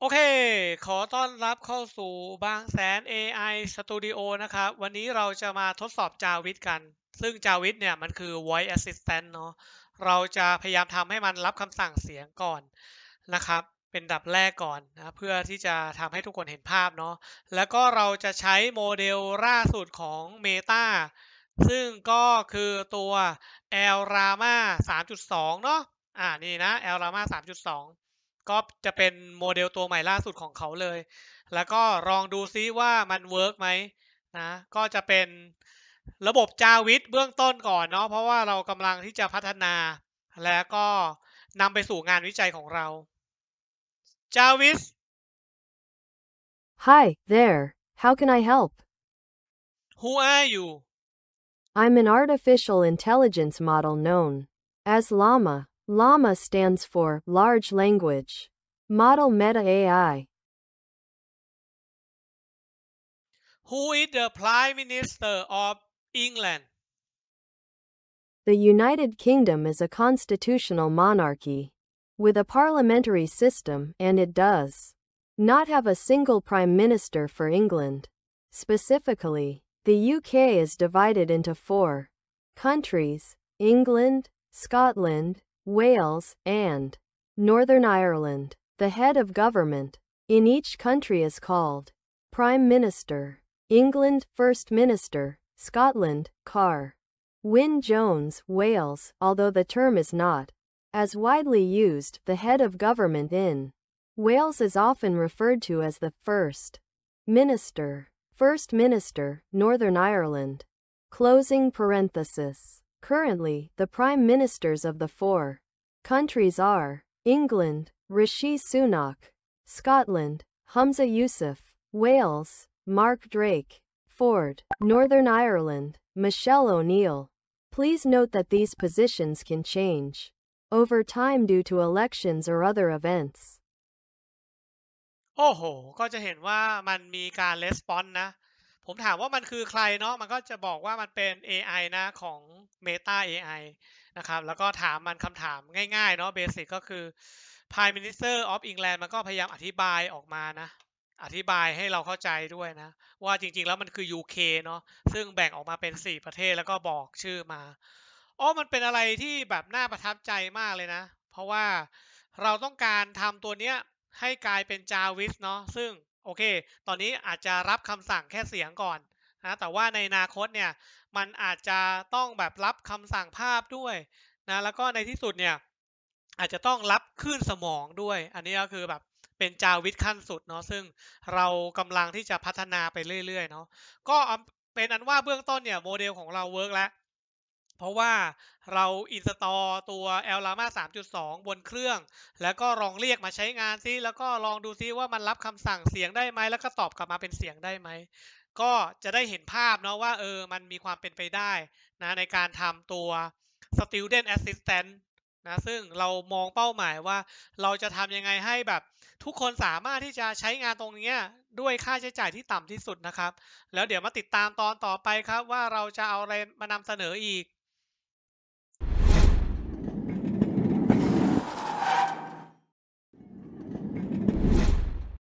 โอเค ขอต้อนรับเข้าสู่บางแสน AI Studio นะครับวันนี้เราจะมาทดสอบ j a วิ i กัน ซึ่ง j a วิ i เนี่ย มันคือ Voice Assistant เนาะ เราจะพยายามทำให้มันรับคำสั่งเสียงก่อนนะครับ เป็นดับแรกก่อนนะ เพื่อที่จะทำให้ทุกคนเห็นภาพเนาะ แล้วก็เราจะใช้โมเดลล่าสุดของ Meta ซึ่งก็คือตัว e l r a m a 3.2 เนาะ อ่า นี่นะ e l r a m a 3.2ก็จะเป็นโมเดลตัวใหม่ล่าสุดของเขาเลย แล้วก็ลองดูซิว่ามันเวิร์กไหมนะ ก็จะเป็นระบบจาวิทเบื้องต้นก่อนเนาะ เพราะว่าเรากำลังที่จะพัฒนา แล้วก็นำไปสู่งานวิจัยของเราจาวิ i Hi there how can I help Who are you I'm an artificial intelligence model known as Llama LAMA stands for Large Language Model Meta AI. Who is the Prime Minister of England? The United Kingdom is a constitutional monarchy with a parliamentary system, and it does not have a single Prime Minister for England. Specifically, the UK is divided into four countries England, Scotland, Wales, and Northern Ireland. The head of government in each country is called Prime Minister. England, First Minister. Scotland, Carr. Wyn Jones, Wales, although the term is not as widely used, the head of government in Wales is often referred to as the First Minister. First Minister, Northern Ireland. Closing parenthesis. Currently, the prime ministers of the four countries are England, Rishi Sunak, Scotland, Humza Yousaf, Wales, Mark Drake, Ford, Northern Ireland, Michelle O'Neill. Please note that these positions can change over time due to elections or other events. โอ้โหผมถามว่ามันคือใครเนาะ มันก็จะบอกว่ามันเป็น AI นะของ Meta AI นะครับ แล้วก็ถามมันคำถามง่ายๆ เนาะเบสิกก็คือ Prime Minister of England มันก็พยายามอธิบายออกมานะ อธิบายให้เราเข้าใจด้วยนะ ว่าจริงๆ แล้วมันคือ UK เนาะ ซึ่งแบ่งออกมาเป็น 4 ประเทศแล้วก็บอกชื่อมาอ๋อมันเป็นอะไรที่แบบน่าประทับใจมากเลยนะ เพราะว่าเราต้องการทำตัวเนี้ยให้กลายเป็นจาวิสเนาะ ซึ่งโอเค ตอนนี้อาจจะรับคำสั่งแค่เสียงก่อนนะ แต่ว่าในอนาคตเนี่ย มันอาจจะต้องแบบรับคำสั่งภาพด้วยนะ แล้วก็ในที่สุดเนี่ยอาจจะต้องรับขึ้นสมองด้วย อันนี้ก็คือแบบ เป็นจาวิทขั้นสุดเนาะ ซึ่งเรากำลังที่จะพัฒนาไปเรื่อยๆเนาะ ก็เป็นอันว่าเบื้องต้นเนี่ย โมเดลของเราเวิร์กแล้วเพราะว่าเราอินสตอลตัว e l r a m a 3.2 บนเครื่อง แล้วก็ลองเรียกมาใช้งานซิแล้วก็ลองดูซิว่ามันรับคำสั่งเสียงได้ไหมแล้วก็ตอบกลับมาเป็นเสียงได้ไหมก็จะได้เห็นภาพเนาะว่าเออ มันมีความเป็นไปได้นะในการทำตัว student assistant นะซึ่งเรามองเป้าหมายว่า เราจะทำยังไงให้แบบ ทุกคนสามารถที่จะใช้งานตรงนี้ด้วยค่าใช้จ่ายที่ต่ำที่สุดนะครับ แล้วเดี๋ยวมาติดตามตอนต่อไปครับ ว่าเราจะเอาอะไรมานำเสนออีก